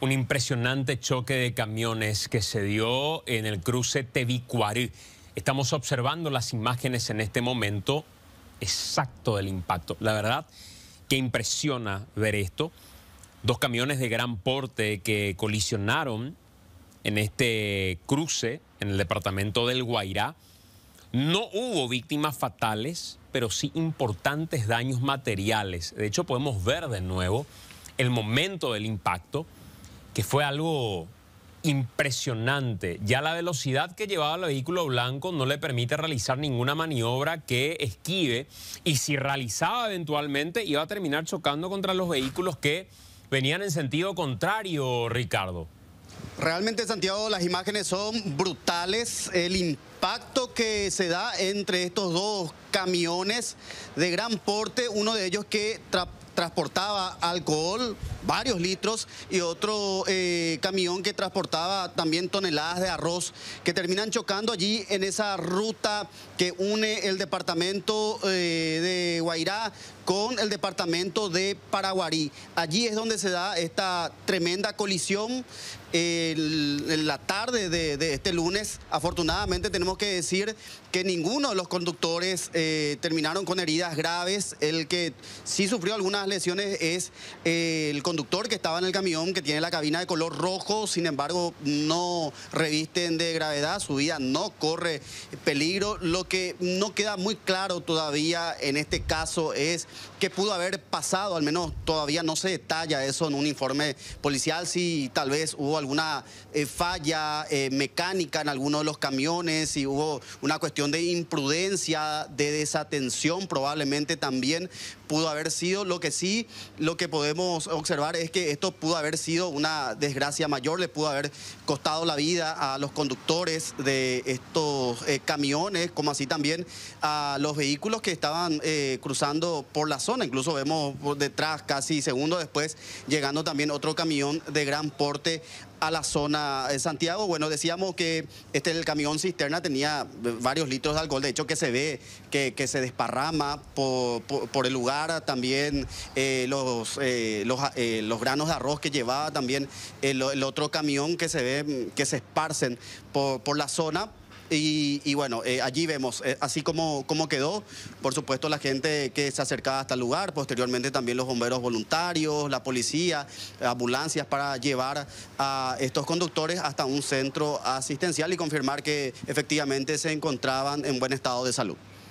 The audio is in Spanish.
un impresionante choque de camiones que se dio en el cruce Tebicuari. Estamos observando las imágenes en este momento exacto del impacto. La verdad que impresiona ver esto. Dos camiones de gran porte que colisionaron en este cruce en el departamento del Guairá. No hubo víctimas fatales, pero sí importantes daños materiales. De hecho, podemos ver de nuevo el momento del impacto que fue algo impresionante. Ya la velocidad que llevaba el vehículo blanco no le permite realizar ninguna maniobra que esquive y si realizaba eventualmente iba a terminar chocando contra los vehículos que venían en sentido contrario, Ricardo. Realmente, Santiago, las imágenes son brutales. El impacto que se da entre estos dos camiones de gran porte, uno de ellos que transportaba alcohol varios litros y otro eh, camión que transportaba también toneladas de arroz que terminan chocando allí en esa ruta que une el departamento eh, de Guairá con el departamento de Paraguarí. Allí es donde se da esta tremenda colisión en la tarde de, este lunes. Afortunadamente tenemos que decir que ninguno de los conductores eh, terminaron con heridas graves. El que sí sufrió algunas lesiones es el conductor conductor que estaba en el camión, que tiene la cabina de color rojo, sin embargo, no revisten de gravedad, su vida no corre peligro. Lo que no queda muy claro todavía en este caso es qué pudo haber pasado, al menos todavía no se detalla eso en un informe policial, si tal vez hubo alguna eh, falla eh, mecánica en alguno de los camiones, si hubo una cuestión de imprudencia, de desatención, probablemente también pudo haber sido. Lo que sí, lo que podemos observar es que esto pudo haber sido una desgracia mayor, le pudo haber costado la vida a los conductores de estos eh, camiones, como así también a los vehículos que estaban eh, cruzando por la zona. Incluso vemos por detrás, casi segundos después, llegando también otro camión de gran porte a la zona de eh, Santiago. Bueno, decíamos que este el camión cisterna tenía eh, varios litros de alcohol, de hecho que se ve que, se desparrama por, el lugar, también eh, los, los, granos de arroz que llevaba, también el, otro camión que se ve mm, que se esparcen por la zona. Y, bueno, eh, allí vemos, eh, así como, como quedó, por supuesto la gente que se acercaba hasta el lugar, posteriormente también los bomberos voluntarios, la policía, ambulancias para llevar a estos conductores hasta un centro asistencial y confirmar que efectivamente se encontraban en buen estado de salud.